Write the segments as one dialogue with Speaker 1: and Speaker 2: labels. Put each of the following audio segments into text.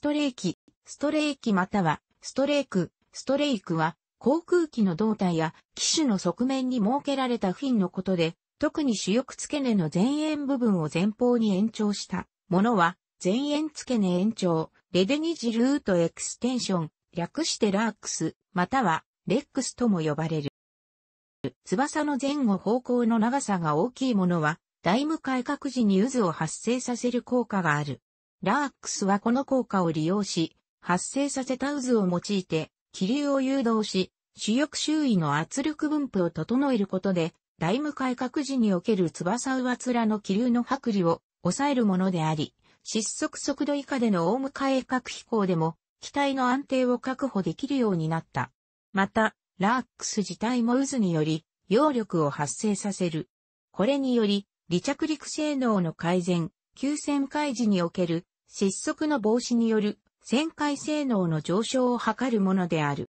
Speaker 1: ストレーキ、ストレーキまたは、ストレーク、ストレイクは、航空機の胴体や機種の側面に設けられたフィンのことで、特に主翼付け根の前縁部分を前方に延長したものは、前縁付け根延長、レデニジルートエクステンション、略してラークス、または、レックスとも呼ばれる。翼の前後方向の長さが大きいものは、大無改革時に渦を発生させる効果がある。ラーックスはこの効果を利用し、発生させた渦を用いて、気流を誘導し、主翼周囲の圧力分布を整えることで、大無改革時における翼上面の気流の剥離を抑えるものであり、失速速度以下での大無改革飛行でも、機体の安定を確保できるようになった。また、ラーックス自体も渦により、揚力を発生させる。これにより、離着陸性能の改善、急旋回時における失速の防止による旋回性能の上昇を図るものである。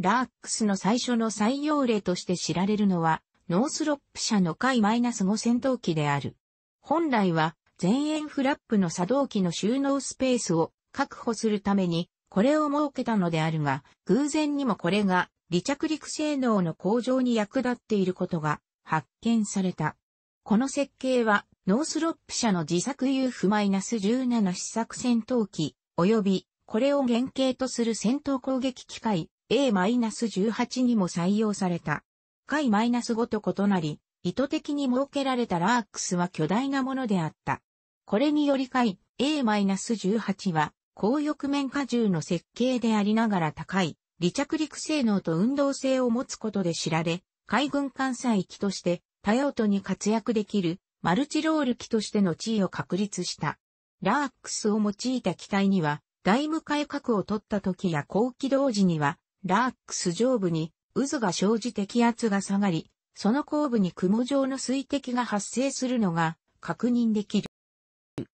Speaker 1: ラークスの最初の採用例として知られるのは、ノースロップ社の回 -5 戦闘機である。本来は、前円フラップの作動機の収納スペースを確保するために、これを設けたのであるが、偶然にもこれが離着陸性能の向上に役立っていることが発見された。この設計はノースロップ社の自作 UF-17 試作戦闘機、及び、これを原型とする戦闘攻撃機械 A-18 にも採用された。回 -5 と異なり、意図的に設けられたラークスは巨大なものであった。これにより回 A-18 は、高翼面荷重の設計でありながら高い、離着陸性能と運動性を持つことで知られ、海軍艦載機として、多用途に活躍できる、マルチロール機としての地位を確立した。ラーックスを用いた機体には、大無改革を取った時や高機同時には、ラーックス上部に渦が生じて気圧が下がり、その後部に雲状の水滴が発生するのが確認できる。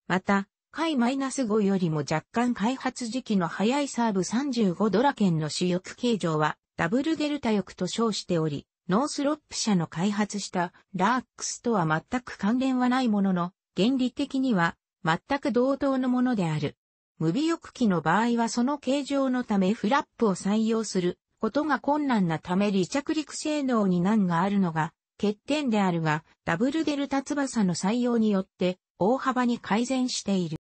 Speaker 1: また、回 -5 よりも若干開発時期の早いサーブ35ドラケンの主翼形状はダブルデルタ翼と称しており、ノースロップ社の開発したラーックスとは全く関連はないものの、原理的には全く同等のものである。無尾翼機の場合はその形状のためフラップを採用することが困難なため離着陸性能に難があるのが欠点であるが、ダブルデルタ翼の採用によって大幅に改善している。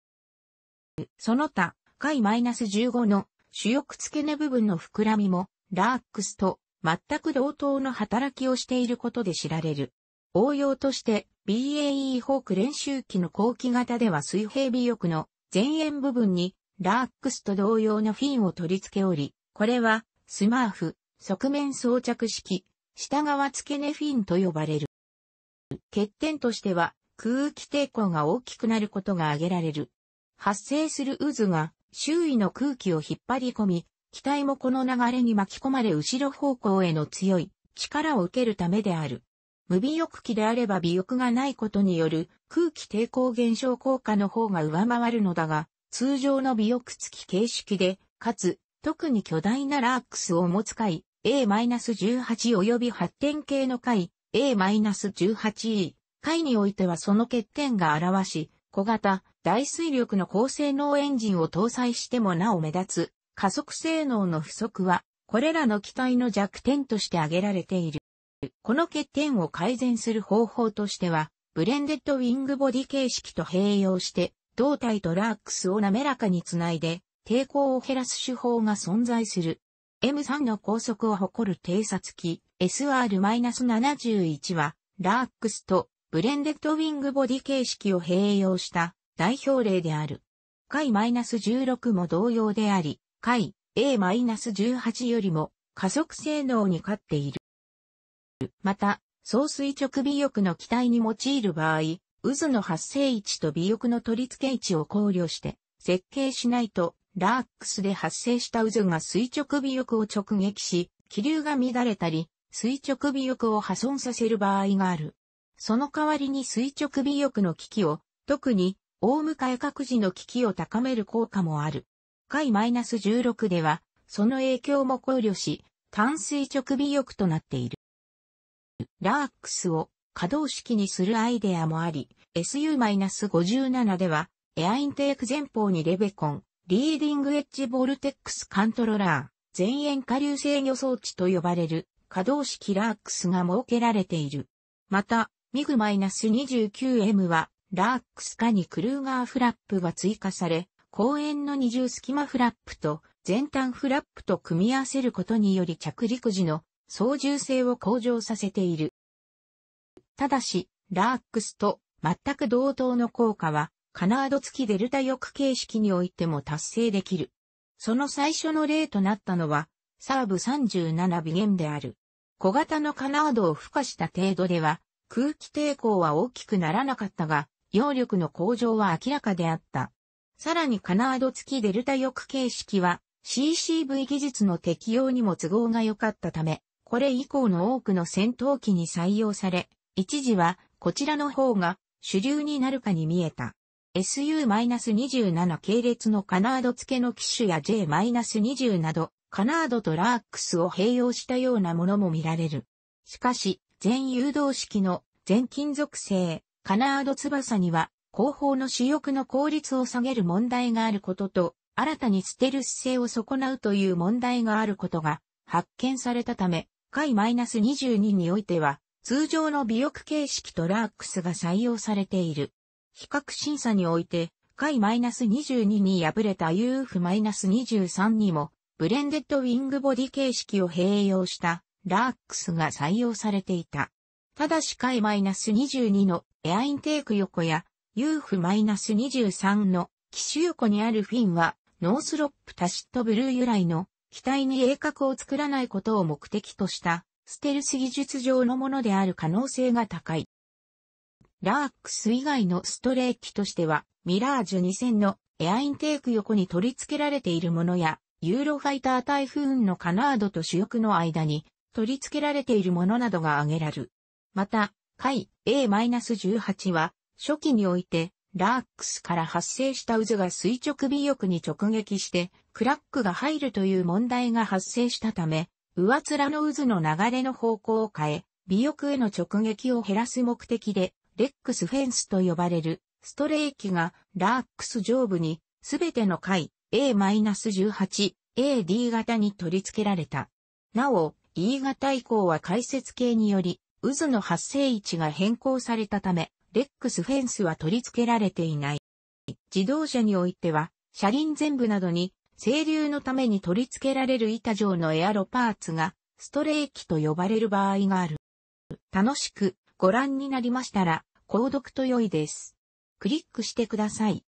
Speaker 1: その他、回 -15 の主翼付け根部分の膨らみも、ラーックスと全く同等の働きをしていることで知られる。応用として BAE ホーク練習機の後期型では水平尾翼の前縁部分にラークスと同様のフィンを取り付けおり、これはスマーフ、側面装着式、下側付け根フィンと呼ばれる。欠点としては空気抵抗が大きくなることが挙げられる。発生する渦が周囲の空気を引っ張り込み、機体もこの流れに巻き込まれ後ろ方向への強い力を受けるためである。無尾翼機であれば尾翼がないことによる空気抵抗減少効果の方が上回るのだが、通常の尾翼付き形式で、かつ、特に巨大なラークスを持つ回 A-18 及び発展系の回 A-18E 回においてはその欠点が表し、小型、大水力の高性能エンジンを搭載してもなお目立つ加速性能の不足は、これらの機体の弱点として挙げられている。この欠点を改善する方法としては、ブレンデッドウィングボディ形式と併用して、胴体とラックスを滑らかにつないで、抵抗を減らす手法が存在する。M3 の高速を誇る偵察機 SR-71 は、ラークスとブレンデッドウィングボディ形式を併用した代表例である。回 -16 も同様であり、回 A-18 よりも加速性能に勝っている。また、総垂直尾翼の機体に用いる場合、渦の発生位置と尾翼の取り付け位置を考慮して設計しないと、ラークスで発生した渦が垂直尾翼を直撃し、気流が乱れたり、垂直尾翼を破損させる場合がある。その代わりに垂直尾翼の危機を、特に、大迎え各時の危機を高める効果もある。回 -16 では、その影響も考慮し、単垂直尾翼となっている。ラークスを可動式にするアイデアもあり、SU-57 では、エアインテーク前方にレベコン、リーディングエッジボルテックスカントロラー、前円下流制御装置と呼ばれる可動式ラークスが設けられている。また、ミグ -29M は、ラークス下にクルーガーフラップが追加され、公円の二重隙間フラップと前端フラップと組み合わせることにより着陸時の操縦性を向上させている。ただし、ラークスと全く同等の効果は、カナード付きデルタ翼形式においても達成できる。その最初の例となったのは、サーブ37ゲンである。小型のカナードを付加した程度では、空気抵抗は大きくならなかったが、揚力の向上は明らかであった。さらにカナード付きデルタ翼形式は CCV 技術の適用にも都合が良かったため、これ以降の多くの戦闘機に採用され、一時はこちらの方が主流になるかに見えた。SU-27 系列のカナード付けの機種や J-20 など、カナードとラークスを併用したようなものも見られる。しかし、全誘導式の全金属製、カナード翼には後方の主翼の効率を下げる問題があることと、新たに捨てる姿勢を損なうという問題があることが発見されたため、回 -22 においては、通常の尾翼形式とラークスが採用されている。比較審査において、回 -22 に敗れた UF-23 にも、ブレンデッドウィングボディ形式を併用したラークスが採用されていた。ただし回 -22 のエアインテーク横や UF-23 の奇種湖にあるフィンは、ノースロップタシットブルー由来の機体に鋭角を作らないことを目的としたステルス技術上のものである可能性が高い。ラークス以外のストレー機としては、ミラージュ2000のエアインテーク横に取り付けられているものや、ユーロファイター台風のカナードと主翼の間に取り付けられているものなどが挙げられる。また、回 A-18 は初期において、ラークスから発生した渦が垂直尾翼に直撃して、クラックが入るという問題が発生したため、上面の渦の流れの方向を変え、尾翼への直撃を減らす目的で、レックスフェンスと呼ばれる、ストレーキが、ラークス上部に、すべての回、A-18、AD 型に取り付けられた。なお、E 型以降は解説形により、渦の発生位置が変更されたため、レックスフェンスは取り付けられていない。自動車においては、車輪全部などに、清流のために取り付けられる板状のエアロパーツが、ストレーキと呼ばれる場合がある。楽しくご覧になりましたら、購読と良いです。クリックしてください。